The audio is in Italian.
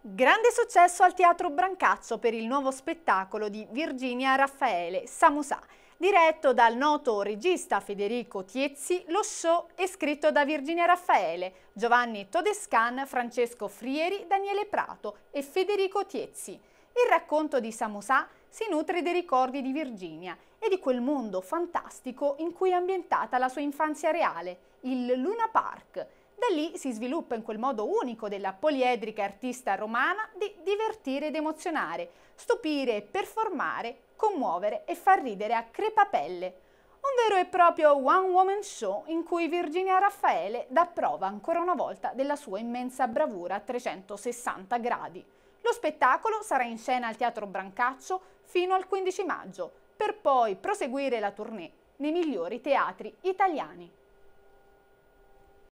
Grande successo al Teatro Brancaccio per il nuovo spettacolo di Virginia Raffaele Samusà, diretto dal noto regista Federico Tiezzi, lo show è scritto da Virginia Raffaele, Giovanni Todescan, Francesco Frieri, Daniele Prato e Federico Tiezzi. Il racconto di Samusà si nutre dei ricordi di Virginia e di quel mondo fantastico in cui è ambientata la sua infanzia reale, il Luna Park, da lì si sviluppa in quel modo unico della poliedrica artista romana di divertire ed emozionare, stupire e performare, commuovere e far ridere a crepapelle. Un vero e proprio one woman show in cui Virginia Raffaele dà prova ancora una volta della sua immensa bravura a 360 gradi. Lo spettacolo sarà in scena al Teatro Brancaccio fino al 15 maggio, per poi proseguire la tournée nei migliori teatri italiani.